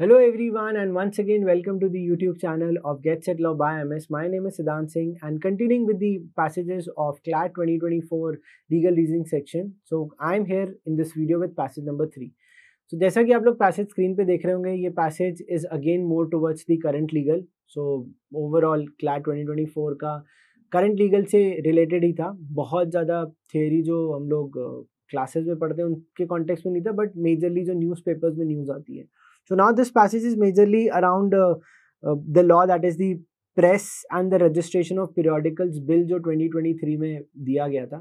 Hello everyone and once again welcome to the YouTube channel of get set law by M S my name Siddhant Singh and continuing with the passages of CLAT 2024 legal reasoning section so I am here in this video with passage number three so जैसा कि आप लोग passage screen पे देख रहे होंगे ये passage is again more towards the current legal so overall CLAT 2024 का करंट लीगल से रिलेटेड ही था बहुत ज़्यादा थियोरी जो हम लोग क्लासेज uh, में पढ़ते हैं उनके कॉन्टेक्स में नहीं था बट मेजरली जो न्यूज़पेपर्स में न्यूज़ आती है So now this passage is majorly around uh, uh, the law that is the press and the registration of periodicals bill जो 2023 में दिया गया था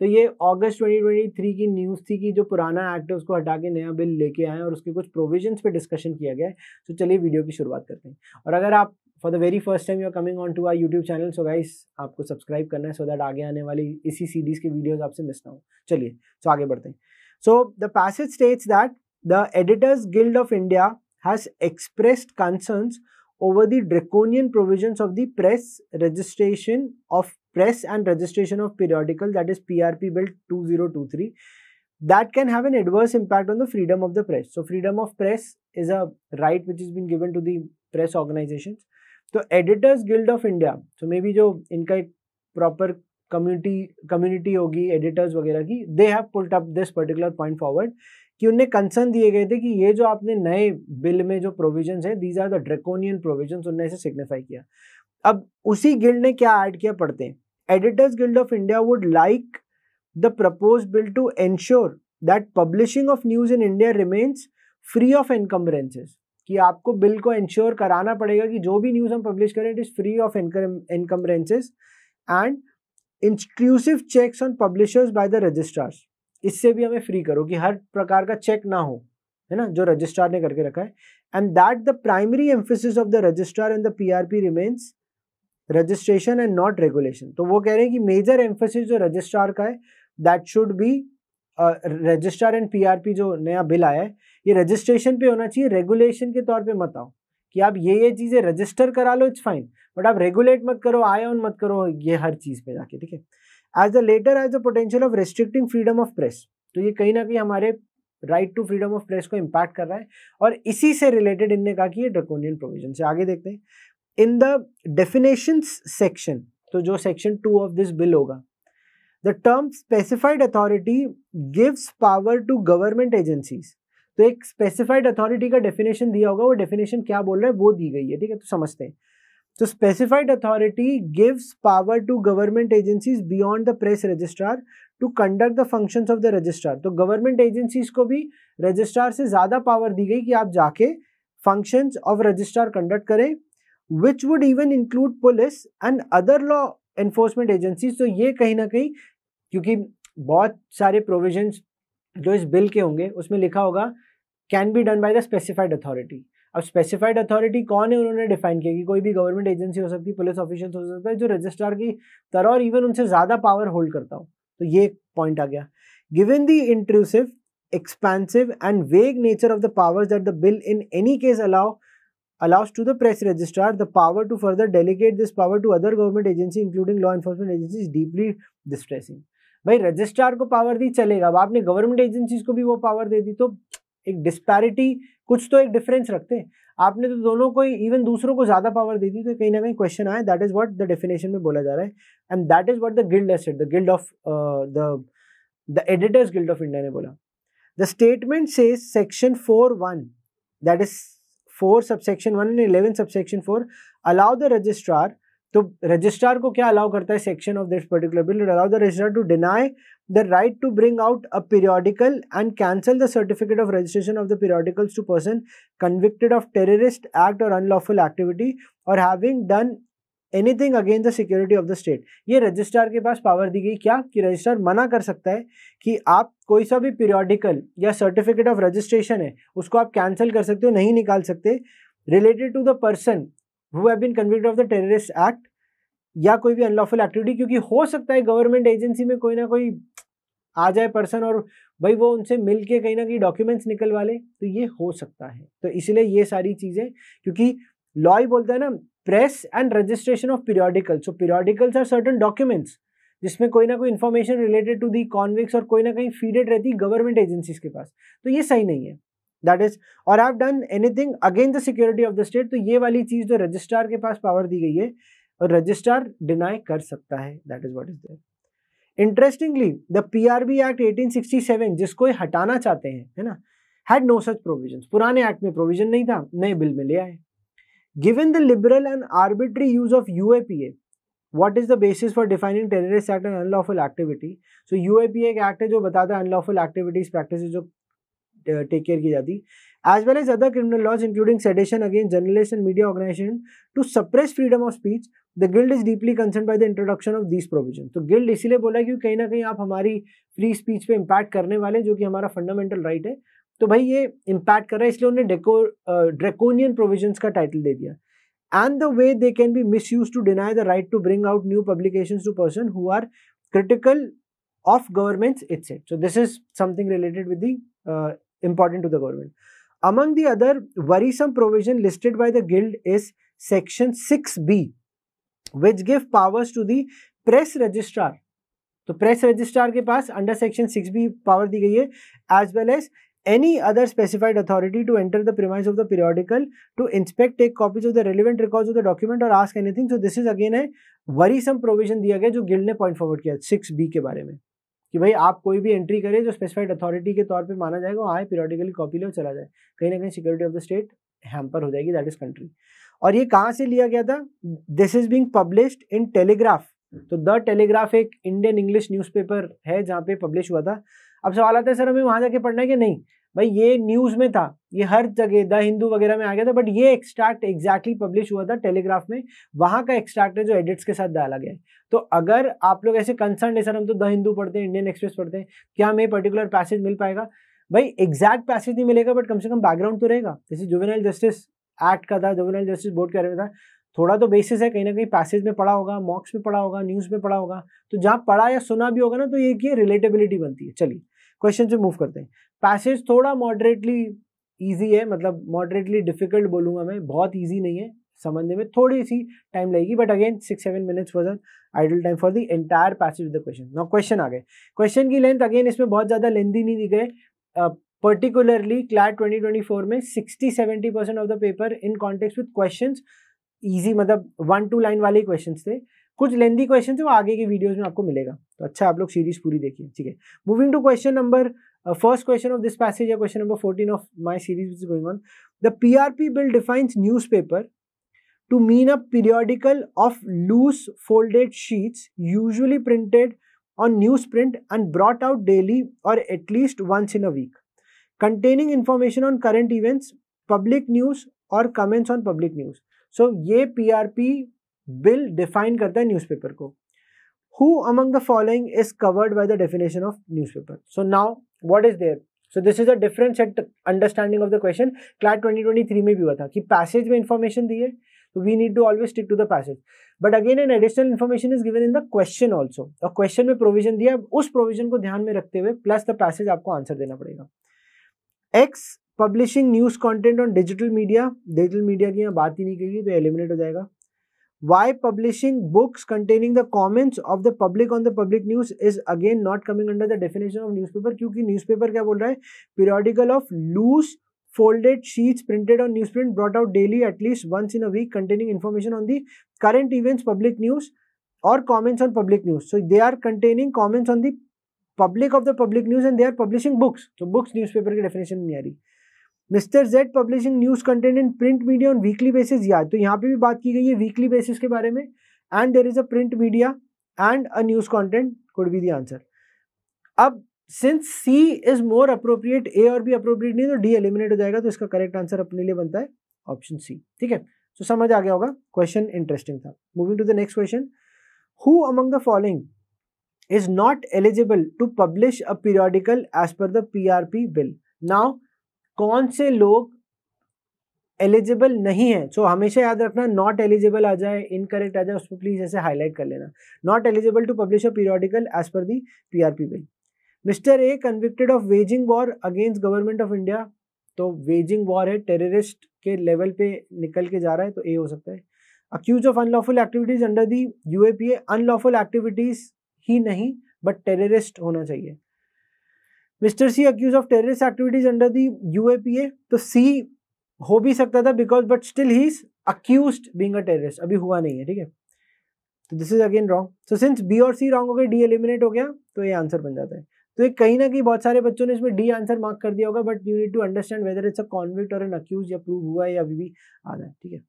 तो ये अगस्त 2023 की न्यूज़ थी कि जो पुराना एक्ट है उसको हटा के नया बिल लेके आए और उसके कुछ प्रोविजंस पे डिस्कशन किया गया है तो चलिए वीडियो की शुरुआत करते हैं और अगर आप for the very first time you are coming on to our YouTube channel so guys आपको सब्सक्राइब करना है सो so दैट आगे आने वाली इसी सीरीज़ के वीडियोज़ आपसे मिस ना हो चलिए सो so आगे बढ़ते हैं so the passage states that The Editors Guild of India has expressed concerns over the draconian provisions of the press registration of press and registration of periodical that is PRP bill 2023 that can have an adverse impact on the freedom of the press. So freedom of press is a right which has been given to the press organizations. So Editors Guild of India, so maybe जो इनका proper community community होगी editors वगैरह की, they have put up this particular point forward कि उन्हें concern दिए गए थे कि ये जो आपने नए बिल में जो प्रोविजंस है these are the draconian provisions उन्होंने इसे सिग्निफाई किया अब उसी गिल्ड ने क्या ऐड किया पढ़ते हैं editors guild of India would like the propose bill to ensure that publishing of news in India remains free of encumbrances कि आपको बिल को इंश्योर कराना पड़ेगा कि जो भी न्यूज़ हम पब्लिश करें it is free of encumbrances and inclusive checks on publishers by the registrars इससे भी हमें फ्री करो कि हर प्रकार का चेक ना हो है ना जो रजिस्ट्रार ने करके रखा है and that the primary emphasis of the registrar and the P R P remains registration and not regulation तो वो कह रहे हैं कि मेजर एम्फोसिस जो रजिस्ट्रार का है that should be registrar and P R P जो नया बिल आया है ये रजिस्ट्रेशन पे होना चाहिए रेगुलेशन के तौर पर मत आओ कि आप ये ये चीज़ें रजिस्टर करा लो इट्स फाइन बट आप रेगुलेट मत करो आय ऑन मत करो ये हर चीज़ पे जाके ठीक है as the latter as the potential of restricting freedom of press तो ये कहीं ना कहीं हमारे right to freedom of press को इम्पैक्ट कर रहा है और इसी से रिलेटेड इनने कहा कि ये ड्रकोनियन प्रोविजन से आगे देखते हैं इन द डेफिनेशन सेक्शन तो जो section two of this bill होगा the term specified authority gives power to government agencies तो एक स्पेसिफाइड अथॉरिटी का डेफिनेशन दिया होगा वो डेफिनेशन क्या बोल रहा है वो दी गई है ठीक है तो समझते हैं तो specified authority gives power to government agencies beyond the press registrar to conduct the function of the registrar तो गवर्नमेंट एजेंसीज को भी रजिस्ट्रार से ज्यादा पावर दी गई कि आप जाके फंक्शन ऑफ रजिस्ट्रार कंडक्ट करें which would even include police and other law enforcement agencies तो ये कहीं ना कहीं क्योंकि बहुत सारे प्रोविजन जो इस बिल के होंगे उसमें लिखा होगा can be done by the specified authority अब स्पेसिफाइड अथॉरिटी कौन है उन्होंने डिफाइन किया कि कोई भी गवर्नमेंट एजेंसी हो सकती है पुलिस ऑफिशियल हो सकता है जो रजिस्ट्रार की तरह और इवन उनसे ज्यादा पावर होल्ड करता हो तो ये एक पॉइंट आ गया given the inclusive expensive and vague nature of the power that the bill in any case allow allows to the press registrar the power to further delegate this power to other government agency including law enforcement agency deeply distressing भाई registrar को power दी चलेगा अब आपने government agencies को भी वो power दे दी तो एक डिस्पैरिटी कुछ तो एक डिफरेंस रखते हैं आपने तो दोनों को इवन दूसरों को ज़्यादा पावर दे दी तो कहीं ना कहीं क्वेश्चन आए that is what the definition में बोला जा रहा है and that is what the guild has said the guild of the the editors guild of India ने बोला द स्टेटमेंट से section four one that is four subsection one and eleven subsection four allow the registrar तो registrar को क्या allow करता है section of this particular bill allow the registrar to deny the right to bring out a periodical and cancel the certificate of registration of the periodicals to person convicted of terrorist act और unlawful activity और having done anything against the security of the state ये registrar के पास power दी गई क्या कि registrar मना कर सकता है कि आप कोई सा भी पीरियोडिकल या सर्टिफिकेट ऑफ रजिस्ट्रेशन है उसको आप कैंसिल कर सकते हो नहीं निकाल सकते related to the person who have been convicted of the terrorist act या कोई भी अनलॉफुल एक्टिविटी क्योंकि हो सकता है गवर्नमेंट एजेंसी में कोई ना कोई आ जाए पर्सन और भाई वो उनसे मिल के कहीं ना कहीं डॉक्यूमेंट्स निकलवा ले तो ये हो सकता है तो इसलिए ये सारी चीज़ें क्योंकि लॉ ही बोलता है ना press and registration of periodicals so periodicals are certain documents जिसमें कोई ना कोई information related to the convicts और कोई ना कहीं फीडेड रहती गवर्नमेंट एजेंसीज के पास तो ये सही नहीं है दैट इज और have done anything again the security of the state तो ये वाली चीज़ जो रजिस्ट्रार के पास पावर दी गई है और रजिस्ट्रार डिनाई कर सकता है that is what is there interestingly the P R B act eighteen sixty seven जिसको हटाना चाहते हैं है ना हैड नो सच प्रोविजन पुराने एक्ट में प्रोविजन नहीं था नए बिल में ले आए given the liberal and arbitrary use of U A P A what is the basis for defining terrorist act and unlawful activity so U A P एक act है जो बताता है अनलॉफुल एक्टिविटीज प्रैक्टिस जो take care की जाती as well as other criminal laws including sedition against journalist and media organization to suppress freedom of speech the guild is deeply concern by the introduction of this provision तो guild इसीलिए बोला कि कहीं ना कहीं आप हमारी फ्री स्पीच पे इम्पैक्ट करने वाले हैं जो कि हमारा फंडामेंटल राइट right है तो भाई ये इम्पैक्ट कर रहा है इसलिए उन्हें ड्रेकोनियन प्रोविजन का टाइटल दे दिया and the way they can be misuse to deny the right to bring out new publication to person who are critical of governments it's it so this is something related with uh, important to the government. Among the other worrisome provision listed by the guild is section 6B, which give powers to the press registrar. तो press registrar के पास under section six B power दी गई है as well as any other specified authority to enter the premise of the periodical to inspect take copies of the relevant records of the document और ask anything so this is again a worrisome provision दिया गया जो गिल्ड ने point forward किया six B के बारे में कि भाई आप कोई भी एंट्री करें जो स्पेसिफाइड अथॉरिटी के तौर पे माना जाएगा वहाँ पीरियडिकली कॉपी लो चला जाए कहीं ना कहीं security of the state hamper हो जाएगी दैट इज कंट्री और ये कहाँ से लिया गया था this is being published in Telegraph तो द टेलीग्राफ एक इंडियन इंग्लिश न्यूज़पेपर है जहाँ पे पब्लिश हुआ था अब सवाल आता है सर हमें वहाँ जाके पढ़ना है कि नहीं भाई ये न्यूज में था ये हर जगह द हिंदू वगैरह में आ गया था बट ये एक्सट्रैक्ट एग्जैक्टली पब्लिश हुआ था टेलीग्राफ में वहां का एक्सट्रैक्ट है जो एडिट्स के साथ डाला गया है तो अगर आप लोग ऐसे कंसर्न है सर हम तो द हिंदू पढ़ते हैं इंडियन एक्सप्रेस पढ़ते हैं क्या हमें पर्टिकुलर पैसेज मिल पाएगा भाई एग्जैक्ट पैसेज नहीं मिलेगा बट कम से कम बैकग्राउंड तो रहेगा जैसे जुवेनाइल जस्टिस एक्ट का था जुवेनाइल जस्टिस बोर्ड में था थोड़ा तो बेसिस है कहीं ना कहीं पैसेज में पढ़ा होगा मॉक्स में पढ़ा होगा न्यूज़ में पढ़ा होगा तो जहाँ पढ़ा या सुना भी होगा ना तो ये रिलेटेबिलिटी बनती है चलिए क्वेश्चन से मूव करते हैं पैसेज थोड़ा मॉडरेटली ईजी है मतलब मॉडरेटली डिफिकल्ट बोलूँगा मैं बहुत ईजी नहीं है समझने में थोड़ी सी टाइम लगेगी but again six seven minutes was an idle time for the entire passage with the question no question आ गए क्वेश्चन की लेंथ अगेन इसमें बहुत ज़्यादा लेंदी नहीं दी गए particularly CLAT twenty twenty four में sixty seventy percent of the paper in context with question easy मतलब वन टू लाइन वाले क्वेश्चन थे कुछ लेंदी क्वेश्चन है वो आगे की वीडियोज में आपको मिलेगा तो अच्छा आप लोग सीरीज पूरी देखिए ठीक है moving to question number first question of this passage या question number fourteen of my series is going on the P R P bill defines newspaper to mean a periodical of loose folded sheets usually printed on newsprint and brought out daily और at least once in a week containing information on current events public news और comments on public news so ये P R P bill define करता है newspaper को who among the following is covered by the definition of newspaper so now what is there so this is a different set understanding of the question CLAT twenty twenty में भी हुआ था कि passage में information दी है तो we need to always stick to the passage but again an additional information is given in the question also और क्वेश्चन में प्रोविजन दिया उस प्रोविजन को ध्यान में रखते हुए प्लस द पैसेज आपको आंसर देना पड़ेगा X publishing news content on digital media digital media की यहाँ बात ही नहीं कही तो एलिमिनेट हो जाएगा why publishing books containing the comments of the public on the public news is again not coming under the definition of newspaper Because newspaper क्या बोल periodical of loose folded sheets printed on newsprint brought out daily at least once in a week containing information on the current events public news or comments on public news so they are containing comments on the public of the public news and they are publishing books so books newspaper definition नहीं आ mister Z publishing news content in print media on weekly basis या तो यहाँ पे भी बात की गई है वीकली बेसिस के बारे में and there is a print media and a news content could be the answer अब since C is more appropriate A और बी अप्रोप्रिएट नहीं तो डी एलिमिनेट हो जाएगा तो इसका करेक्ट आंसर अपने लिए बनता है ऑप्शन सी ठीक है तो समझ आ गया होगा क्वेश्चन इंटरेस्टिंग था moving to the next question who among the following is not eligible to publish a publish as per the P R P bill now कौन से लोग एलिजिबल नहीं है सो so, हमेशा याद रखना नॉट एलिजिबल आ जाए इनकरेक्ट आ जाए उसको प्लीज ऐसे हाईलाइट कर लेना not eligible to publish a periodical as per the P R P bill mister A convicted of waging war against government of India तो वेजिंग वॉर है टेररिस्ट के level पे निकल के जा रहा है तो ए हो सकता है accuse of unlawful activities under the U A P A unlawful activities ही नहीं बट टेररिस्ट होना चाहिए mister C accuse of terrorist activities under the U तो सी हो भी सकता था because but still he is accuse being a terrorist अभी हुआ नहीं है ठीक है तो this is again wrong so since B और सी रॉन्ग हो गए डी एलिमिनेट हो गया तो ये आंसर बन जाता है तो ये कहीं ना कहीं बहुत सारे बच्चों ने इसमें डी आंसर मार्क कर दिया होगा but you need to understand whether it's a convict और एन अक्यूज या प्रूव हुआ है या अभी भी आ रहा है ठीक है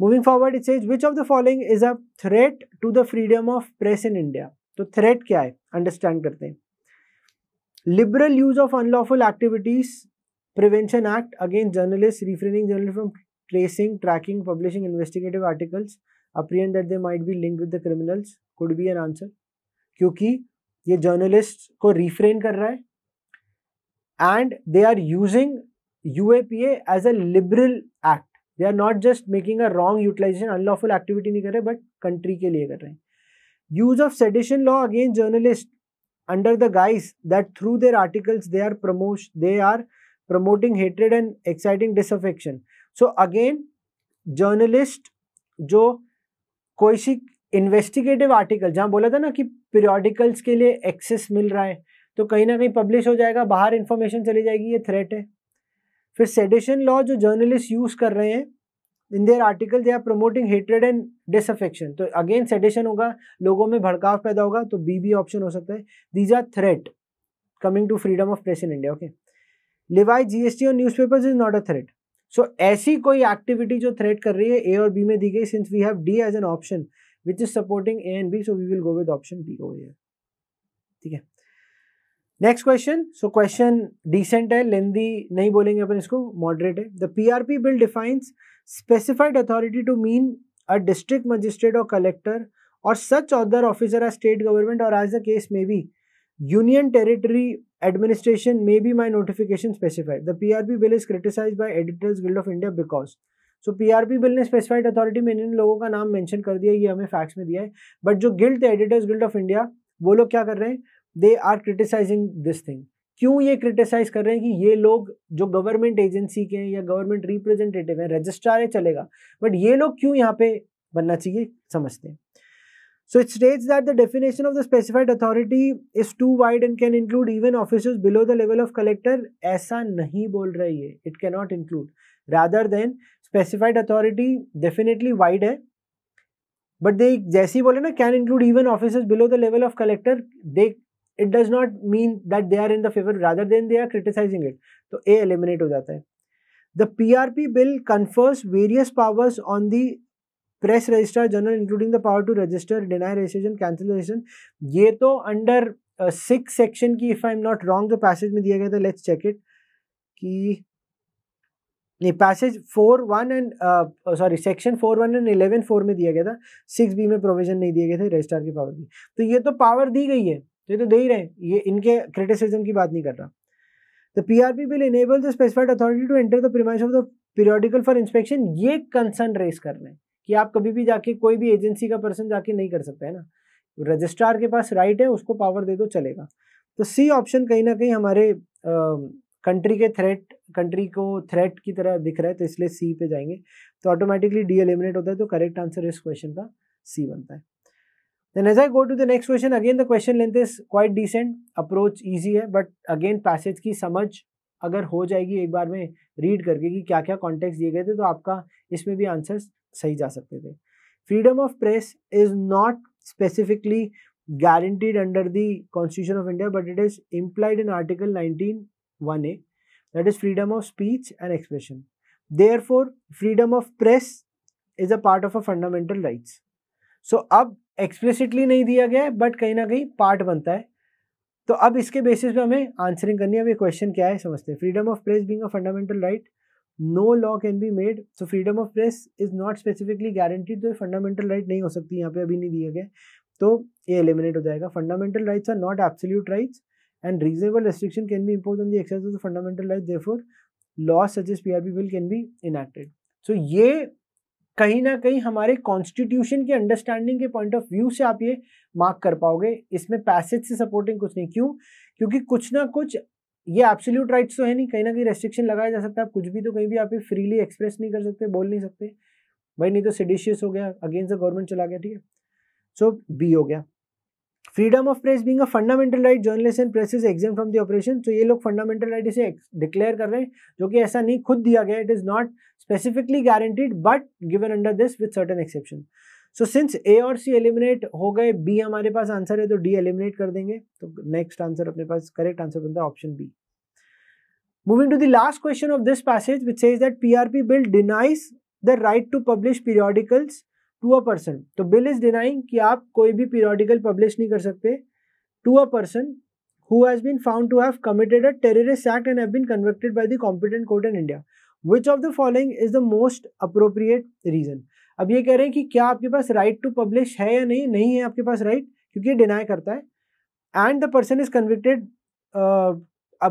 moving forward it says which of the following is a threat to the freedom of press in India तो थ्रेट क्या है अंडरस्टैंड करते हैं liberal use of unlawful activities prevention act against journalist refraining journalist from tracing tracking publishing investigative articles apprehension that they might be link with the criminals could be an answer क्योंकि ये journalist को refrain कर रहा है and they are using U A P as a liberal act they are not just making a wrong utilization unlawful activity नहीं कर रहे but country के लिए कर रहे हैं use of sedition law against journalist under the guise that through their articles they are promote they are promoting hatred and exciting disaffection so again journalist jo koi si investigative article जहाँ बोला था ना कि periodicals के लिए access मिल रहा है तो कहीं ना कहीं पब्लिश हो जाएगा बाहर इन्फॉर्मेशन चली जाएगी ये थ्रेट है फिर सेडिशन लॉ जो जर्नलिस्ट यूज़ कर रहे हैं in their article they are promoting hatred and disaffection तो अगेन सेडेशन होगा लोगों में भड़काव पैदा होगा तो बी बी ऑप्शन हो सकता है these are threat coming to freedom of press in India okay लिवाई जी एस टी और news newspapers is not a threat so ऐसी कोई एक्टिविटी जो थ्रेट कर रही है ए और बी में दी गई since we have D as an option which is supporting A and B so we will go with option B over here ठीक है next question so question decent है लेंदी नहीं बोलेंगे अपन इसको मॉडरेट है the P R P bill defines specified authority to mean a district magistrate or collector or such other officer as state government or as the case may be union territory administration may be my notification specified the prp bill is criticized by editors guild of india because so PRP bill ने specified authority में इन लोगों का नाम mention कर दिया ये हमें फैक्ट्स में दिया है बट जो guild editors guild of India वो लोग क्या कर रहे हैं they are criticising this thing क्यों ये क्रिटिसाइज कर रहे हैं कि ये लोग जो गवर्नमेंट एजेंसी के हैं या गवर्नमेंट रिप्रेजेंटेटिव हैं रजिस्ट्रारे चलेगा बट ये लोग क्यों यहाँ पे बनना चाहिए समझते हैं so it states that the definition of the specified authority is too wide and can include even office below the level of collector ऐसा नहीं बोल रही है it can not include rather than specified authority definitely wide है but they जैसे ही बोले ना can include even office below the level of collector they it does not mean that they are in the favour rather than they are criticising it तो A eliminate हो जाता है the P R P bill confers various powers on the press registrar general including the power to register deny registration cancel registration ये तो under six section की if I am not wrong जो passage में दिया गया था let's check it कि नहीं passage four one and sorry section four one and eleven four में दिया गया था सिक्स बी में प्रोविजन नहीं दिए गए थे रजिस्ट्रार की पावर की तो ये तो पावर दी गई है तो ये तो दे ही रहे ये इनके क्रिटिसिज्म की बात नहीं कर रहा the P R P bill enable the specified authority to enter the premise of the periodical for inspection ये कंसर्न रेस कर रहे हैं कि आप कभी भी जाके कोई भी एजेंसी का पर्सन जाके नहीं कर सकते है ना रजिस्ट्रार के पास राइट है उसको पावर दे दो चलेगा तो सी ऑप्शन कहीं ना कहीं हमारे कंट्री के थ्रेट कंट्री को थ्रेट की तरह दिख रहा है तो इसलिए सी पे जाएंगे तो ऑटोमेटिकली डी एलिमिनेट होता है तो करेक्ट आंसर इस क्वेश्चन का सी बनता है Then as I go to the next question, again the question length is quite decent, approach easy है but again passage की समझ अगर हो जाएगी एक बार में रीड करके कि क्या क्या कॉन्टेक्स्ट दिए गए थे तो आपका इसमें भी आंसर सही जा सकते थे freedom of press is not specifically guaranteed under the constitution of india but it is implied in article 19 1a that is freedom of speech and expression therefore freedom of press is a part of a fundamental rights so so, अब explicitly नहीं दिया गया है but कहीं ना कहीं part बनता है तो अब इसके बेसिस पे हमें आंसरिंग करनी है अब ये क्वेश्चन क्या है समझते हैं freedom of press being a fundamental right no law can be made so freedom of press is not specifically guaranteed तो फंडामेंटल राइट नहीं हो सकती यहाँ पे अभी नहीं दिया गया तो ये एलिमिनेट हो जाएगा fundamental rights are not absolute rights and reasonable restriction can be impose on the exercise of fundamental right therefore law suggest B bill can be enacted so ये कहीं ना कहीं हमारे कॉन्स्टिट्यूशन के अंडरस्टैंडिंग के पॉइंट ऑफ व्यू से आप ये मार्क कर पाओगे इसमें पैसेज से सपोर्टिंग कुछ नहीं क्यों क्योंकि कुछ ना कुछ ये एब्सोल्यूट राइट्स तो है नहीं कहीं ना कहीं रेस्ट्रिक्शन लगाया जा सकता है आप कुछ भी तो कहीं भी आप फ्रीली एक्सप्रेस नहीं कर सकते बोल नहीं सकते भाई नहीं तो सिडिशियस हो गया अगेंस्ट द गवर्नमेंट चला गया ठीक है सो बी हो गया freedom of press being a fundamental right journalist and press is exempt from the operation तो ये लोग फंडामेंटल राइट इसे डिक्लेयर कर रहे हैं जो कि ऐसा नहीं खुद दिया गया it is not specifically guaranteed but given under this with certain exception so since A और सी एलिमिनेट हो गए बी हमारे पास आंसर है तो डी एलिमिनेट कर देंगे तो नेक्स्ट आंसर अपने पास करेक्ट आंसर बनता है option B moving to the last question of this passage which says that P bill denies the right to publish periodicals to a person तो bill is denying कि आप कोई भी periodical publish नहीं कर सकते to a person who has been found to have committed a terrorist act and have been convicted by the competent court in India Which of the following is the most appropriate reason अब ये कह रहे हैं कि क्या आपके पास right to publish है या नहीं नहीं है आपके पास राइट right, क्योंकि ये डिनाई करता है and the person is convicted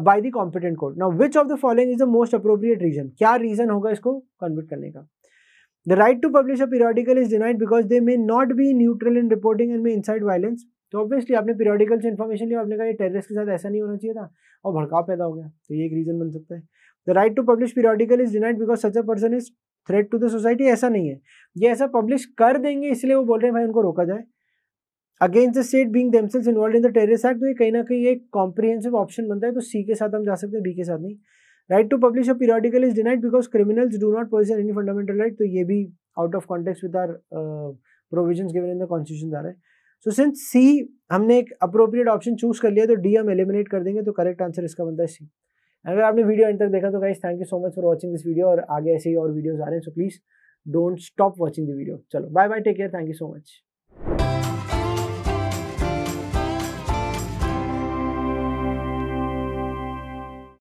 by the competent court now which of the following is the most appropriate reason क्या रीजन होगा इसको कन्विक्ट करने का The right to publish a periodical is denied because they may not be neutral in reporting and may incite violence. तो obviously आपने periodical से information लिया आपने कहा ये टेररिस्ट के साथ ऐसा नहीं होना चाहिए था और भड़काव पैदा हो गया तो ये एक रीज़न बन सकता है the right to publish periodical is denied because such a person is threat to the society ऐसा नहीं है ये ऐसा पब्लिश कर देंगे इसलिए वो बोल रहे हैं भाई उनको रोका जाए against the state being themselves involved in the terrorist act तो ये कहीं ना कहीं एक कॉम्प्रीहेंसिव ऑप्शन बनता है तो सी के साथ हम जा सकते हैं बी के साथ नहीं right to publish a periodical is denied because criminals do not position any fundamental right तो ये भी out of context with our provision given in the constitution आ रहा है सो सिंस सी हमने एक अप्रोप्रिएट ऑप्शन चूज कर लिया तो डी हम एलिमिनेट कर देंगे तो करेक्ट आंसर इसका बनता है सी अगर आपने वीडियो एंड तक देखा तो guys thank you so much for watching this video और आगे ऐसे ही और वीडियोज आ रहे हैं so please don't stop watching the video चलो bye bye take care thank you so much